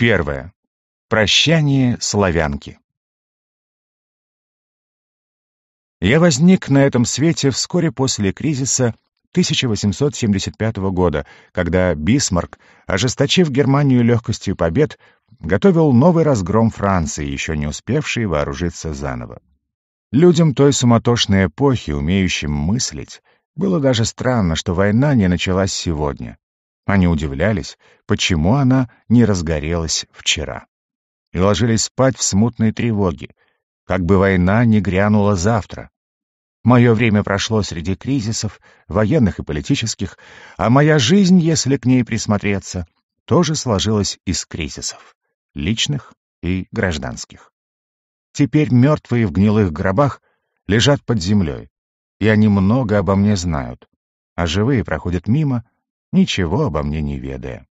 Первое. Прощание славянки. Я возник на этом свете вскоре после кризиса 1875 года, когда Бисмарк, ожесточив Германию легкостью побед, готовил новый разгром Франции, еще не успевшей вооружиться заново. Людям той суматошной эпохи, умеющим мыслить, было даже странно, что война не началась сегодня. Они удивлялись, почему она не разгорелась вчера. И ложились спать в смутной тревоге, как бы война не грянула завтра. Мое время прошло среди кризисов, военных и политических, а моя жизнь, если к ней присмотреться, тоже сложилась из кризисов, личных и гражданских. Теперь мертвые в гнилых гробах лежат под землей, и они много обо мне знают, а живые проходят мимо — ничего обо мне не ведая.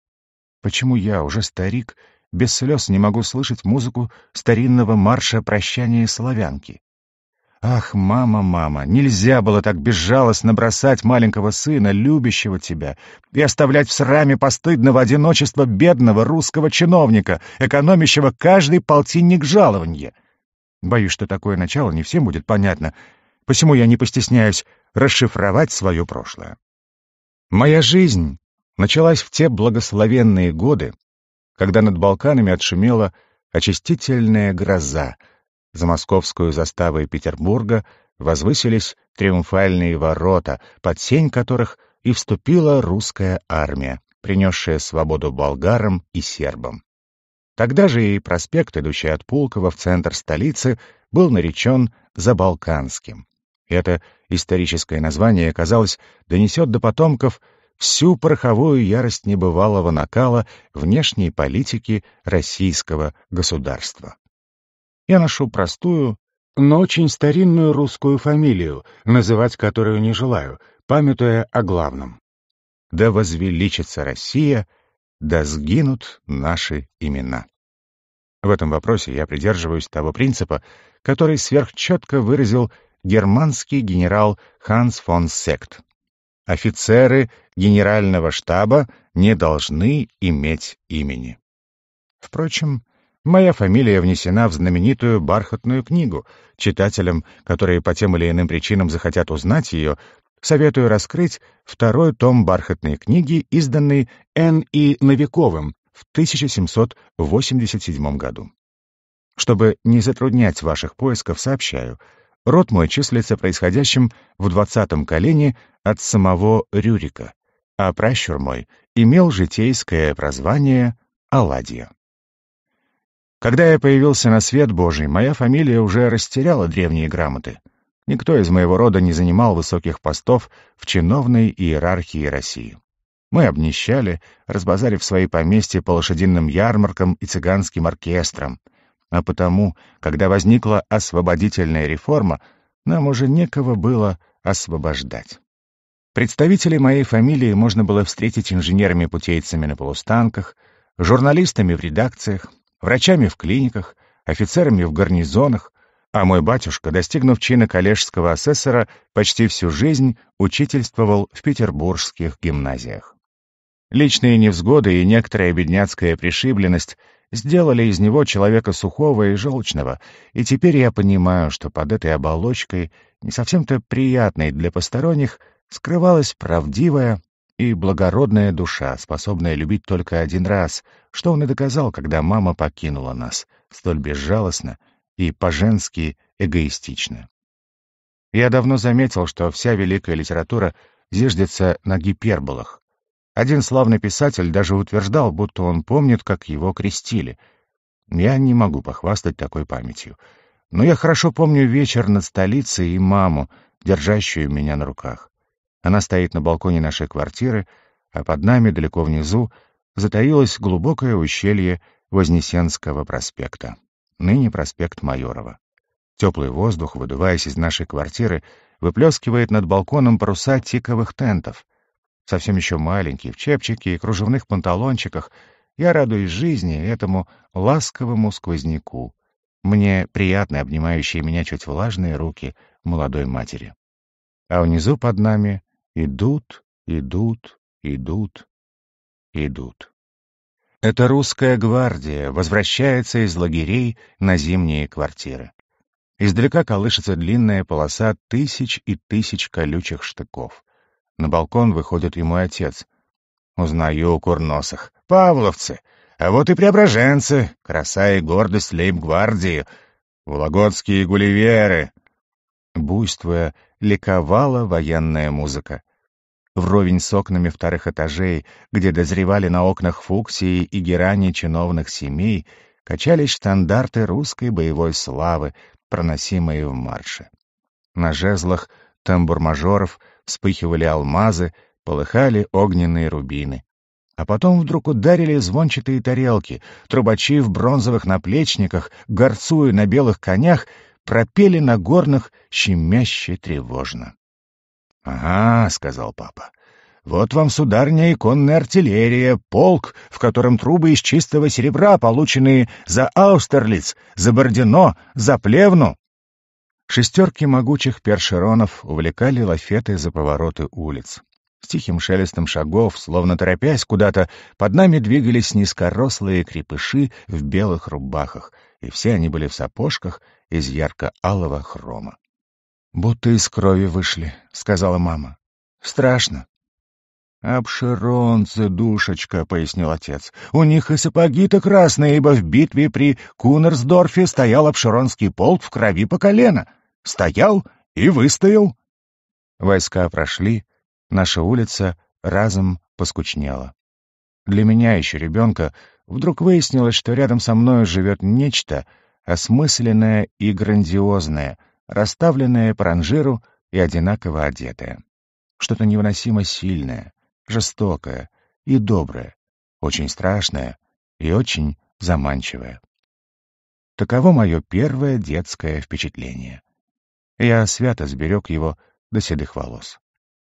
Почему я, уже старик, без слез не могу слышать музыку старинного марша прощания славянки? Ах, мама, мама, нельзя было так безжалостно бросать маленького сына, любящего тебя, и оставлять в сраме постыдного одиночества бедного русского чиновника, экономящего каждый полтинник жалования. Боюсь, что такое начало не всем будет понятно, посему я не постесняюсь расшифровать свое прошлое. Моя жизнь началась в те благословенные годы, когда над Балканами отшумела очистительная гроза. За московскую заставой Петербурга возвысились триумфальные ворота, под сень которых и вступила русская армия, принесшая свободу болгарам и сербам. Тогда же и проспект, идущий от Пулково в центр столицы, был наречен «Забалканским». И это историческое название, казалось, донесет до потомков всю пороховую ярость небывалого накала внешней политики российского государства. Я ношу простую, но очень старинную русскую фамилию, называть которую не желаю, памятуя о главном. Да возвеличится Россия, да сгинут наши имена. В этом вопросе я придерживаюсь того принципа, который сверхчетко выразил германский генерал Ханс фон Сект. Офицеры генерального штаба не должны иметь имени. Впрочем, моя фамилия внесена в знаменитую «Бархатную книгу». Читателям, которые по тем или иным причинам захотят узнать ее, советую раскрыть второй том «Бархатной книги», изданный Н. И. Новиковым в 1787 году. Чтобы не затруднять ваших поисков, сообщаю, Род мой числится происходящим в двадцатом колене от самого Рюрика, а пращур мой имел житейское прозвание Аладья. Когда я появился на свет Божий, моя фамилия уже растеряла древние грамоты. Никто из моего рода не занимал высоких постов в чиновной иерархии России. Мы обнищали, разбазарив свои поместья по лошадиным ярмаркам и цыганским оркестрам — а потому, когда возникла освободительная реформа, нам уже некого было освобождать. Представителей моей фамилии можно было встретить инженерами-путейцами на полустанках, журналистами в редакциях, врачами в клиниках, офицерами в гарнизонах, а мой батюшка, достигнув чина коллежского асессора, почти всю жизнь учительствовал в петербургских гимназиях. Личные невзгоды и некоторая бедняцкая пришибленность сделали из него человека сухого и желчного, и теперь я понимаю, что под этой оболочкой, не совсем-то приятной для посторонних, скрывалась правдивая и благородная душа, способная любить только один раз, что он и доказал, когда мама покинула нас, столь безжалостно и по-женски эгоистично. Я давно заметил, что вся великая литература зиждется на гиперболах, один славный писатель даже утверждал, будто он помнит, как его крестили. Я не могу похвастать такой памятью. Но я хорошо помню вечер над столицей и маму, держащую меня на руках. Она стоит на балконе нашей квартиры, а под нами, далеко внизу, затаилось глубокое ущелье Вознесенского проспекта, ныне проспект Майорова. Теплый воздух, выдуваясь из нашей квартиры, выплескивает над балконом паруса тиковых тентов — совсем еще маленький, в чепчике и кружевных панталончиках, я радуюсь жизни этому ласковому сквозняку. Мне приятны обнимающие меня чуть влажные руки молодой матери. А внизу под нами идут, идут, идут, идут. Это русская гвардия возвращается из лагерей на зимние квартиры. Издалека колышется длинная полоса тысяч и тысяч колючих штыков. На балкон выходит ему отец. Узнаю курносых. «Павловцы! А вот и преображенцы! Краса и гордость лейб-гвардии! Вологодские гулливеры!» Буйствуя, ликовала военная музыка. Вровень с окнами вторых этажей, где дозревали на окнах фуксии и герани чиновных семей, качались стандарты русской боевой славы, проносимые в марше. На жезлах тамбур-мажоров — вспыхивали алмазы, полыхали огненные рубины. А потом вдруг ударили звончатые тарелки, трубачи в бронзовых наплечниках, горцуя на белых конях, пропели на горных щемяще тревожно. — Ага, — сказал папа, — вот вам, сударня, иконная артиллерия, полк, в котором трубы из чистого серебра, полученные за Аустерлиц, за Бордино, за Плевну. Шестерки могучих першеронов увлекали лафеты за повороты улиц. С тихим шелестом шагов, словно торопясь куда-то, под нами двигались низкорослые крепыши в белых рубахах, и все они были в сапожках из ярко-алого хрома. «Будто из крови вышли», — сказала мама. «Страшно». «Обширонцы, душечка», — пояснил отец. «У них и сапоги-то красные, ибо в битве при Кунерсдорфе стоял обширонский полк в крови по колено». Стоял и выстоял. Войска прошли, наша улица разом поскучнела. Для меня, еще ребенка, вдруг выяснилось, что рядом со мною живет нечто осмысленное и грандиозное, расставленное по ранжиру и одинаково одетое. Что-то невыносимо сильное, жестокое и доброе, очень страшное и очень заманчивое. Таково мое первое детское впечатление. Я свято сберег его до седых волос.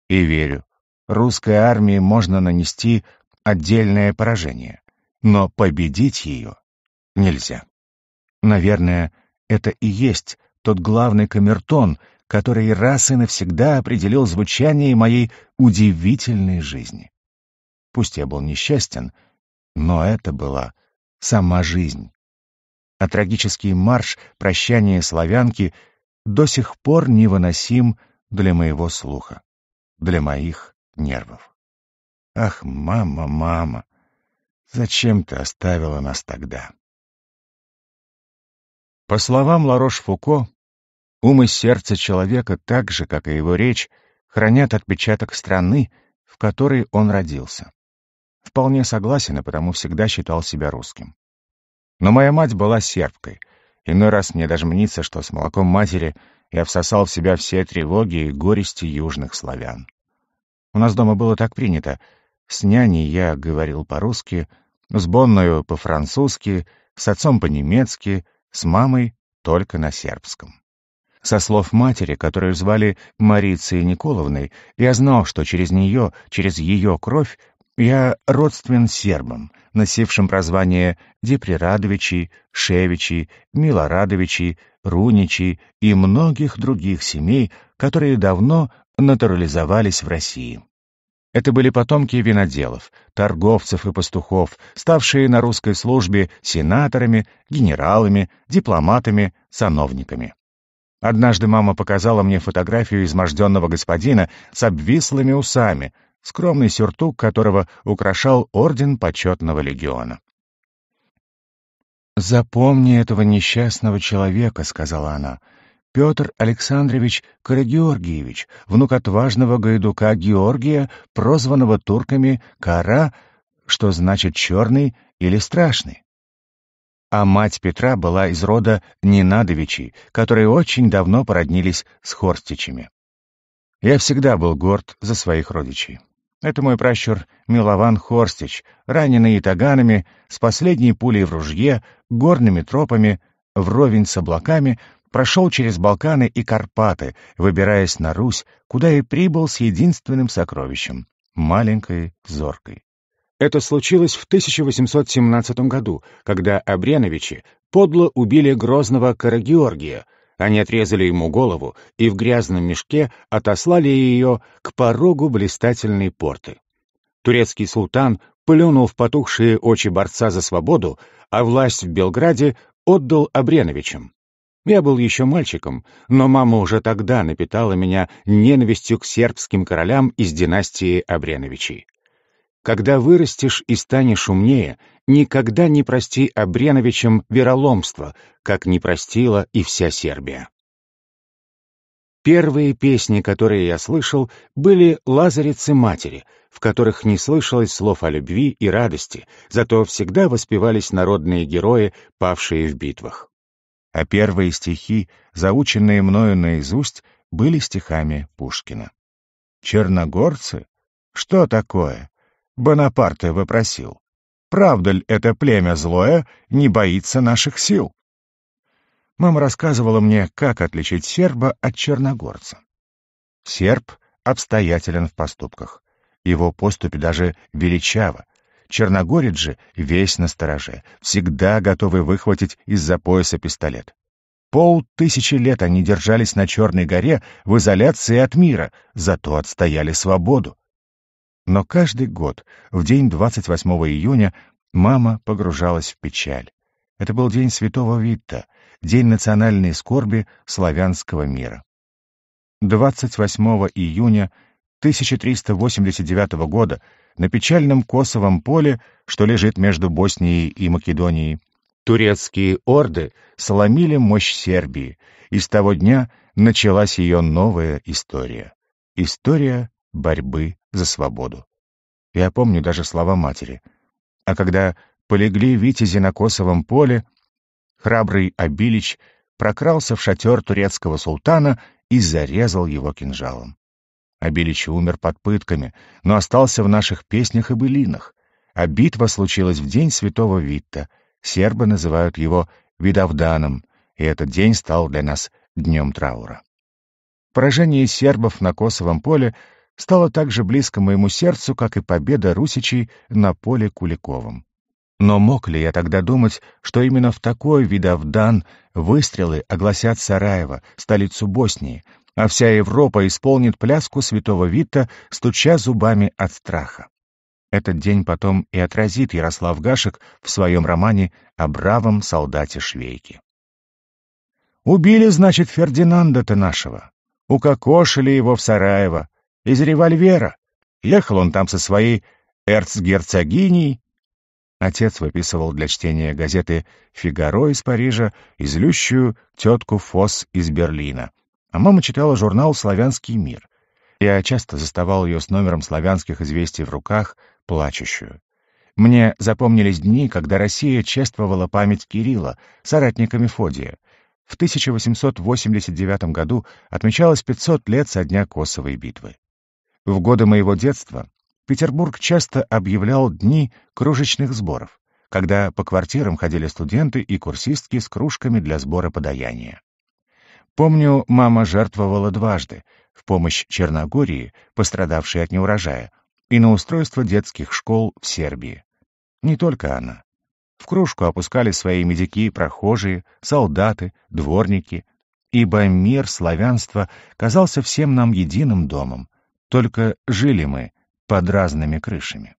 И верю, русской армии можно нанести отдельное поражение, но победить ее нельзя. Наверное, это и есть тот главный камертон, который раз и навсегда определил звучание моей удивительной жизни. Пусть я был несчастен, но это была сама жизнь. А трагический марш прощания славянки — до сих пор невыносим для моего слуха, для моих нервов. Ах, мама, мама, зачем ты оставила нас тогда? По словам Ларош-Фуко, ум и сердце человека, так же, как и его речь, хранят отпечаток страны, в которой он родился. Вполне согласен и потому всегда считал себя русским. Но моя мать была сербкой — Иной раз мне даже мнится, что с молоком матери я всосал в себя все тревоги и горести южных славян. У нас дома было так принято. С няней я говорил по-русски, с Бонною по-французски, с отцом по-немецки, с мамой только на сербском. Со слов матери, которую звали Марицией Николовной, я знал, что через нее, через ее кровь я родствен сербам, носившим прозвание Деприрадовичи, Шевичи, Милорадовичи, Руничи и многих других семей, которые давно натурализовались в России. Это были потомки виноделов, торговцев и пастухов, ставшие на русской службе сенаторами, генералами, дипломатами, сановниками. Однажды мама показала мне фотографию изможденного господина с обвислыми усами, скромный сюртук которого украшал орден почетного легиона. «Запомни этого несчастного человека», — сказала она. «Петр Александрович Карагеоргиевич, внук отважного гайдука Георгия, прозванного турками Кара, что значит «черный» или «страшный» а мать Петра была из рода Ненадовичей, которые очень давно породнились с Хорстичами. Я всегда был горд за своих родичей. Это мой пращур Милован Хорстич, раненый таганами, с последней пулей в ружье, горными тропами, вровень с облаками, прошел через Балканы и Карпаты, выбираясь на Русь, куда и прибыл с единственным сокровищем — маленькой зоркой. Это случилось в 1817 году, когда Абреновичи подло убили грозного Карагеоргия — они отрезали ему голову и в грязном мешке отослали ее к порогу блистательной порты. Турецкий султан плюнул в потухшие очи борца за свободу, а власть в Белграде отдал Абреновичам. Я был еще мальчиком, но мама уже тогда напитала меня ненавистью к сербским королям из династии Абреновичей. Когда вырастешь и станешь умнее, никогда не прости Абреновичам вероломство, как не простила и вся Сербия. Первые песни, которые я слышал, были «Лазарицы матери», в которых не слышалось слов о любви и радости, зато всегда воспевались народные герои, павшие в битвах. А первые стихи, заученные мною наизусть, были стихами Пушкина. «Черногорцы? Что такое? Бонапарте вопросил, правда ли это племя злое не боится наших сил? Мама рассказывала мне, как отличить серба от черногорца. Серб обстоятелен в поступках. Его поступь даже величава. Черногорец же весь на стороже, всегда готовый выхватить из-за пояса пистолет. Полтысячи лет они держались на Черной горе в изоляции от мира, зато отстояли свободу. Но каждый год, в день 28 июня, мама погружалась в печаль. Это был день святого Витта, день национальной скорби славянского мира. 28 июня 1389 года на печальном косовом поле, что лежит между Боснией и Македонией, турецкие орды сломили мощь Сербии, и с того дня началась ее новая история. История борьбы за свободу. Я помню даже слова матери. А когда полегли витязи на косовом поле, храбрый Абилич прокрался в шатер турецкого султана и зарезал его кинжалом. Абилич умер под пытками, но остался в наших песнях и былинах, а битва случилась в день святого Витта. Сербы называют его Видавданом, и этот день стал для нас днем траура. Поражение сербов на Косовом поле стало так же близко моему сердцу, как и победа русичей на поле Куликовом. Но мог ли я тогда думать, что именно в такой видовдан выстрелы огласят Сараево, столицу Боснии, а вся Европа исполнит пляску святого Вита, стуча зубами от страха? Этот день потом и отразит Ярослав Гашек в своем романе о бравом солдате Швейке. «Убили, значит, Фердинанда-то нашего. Укокошили его в Сараево, из револьвера. Ехал он там со своей эрцгерцогиней. Отец выписывал для чтения газеты «Фигаро» из Парижа и злющую тетку Фос из Берлина. А мама читала журнал «Славянский мир». Я часто заставал ее с номером славянских известий в руках, плачущую. Мне запомнились дни, когда Россия чествовала память Кирилла, соратника Мефодия. В 1889 году отмечалось 500 лет со дня Косовой битвы. В годы моего детства Петербург часто объявлял дни кружечных сборов, когда по квартирам ходили студенты и курсистки с кружками для сбора подаяния. Помню, мама жертвовала дважды в помощь Черногории, пострадавшей от неурожая, и на устройство детских школ в Сербии. Не только она. В кружку опускали свои медики, прохожие, солдаты, дворники, ибо мир славянства казался всем нам единым домом, только жили мы под разными крышами.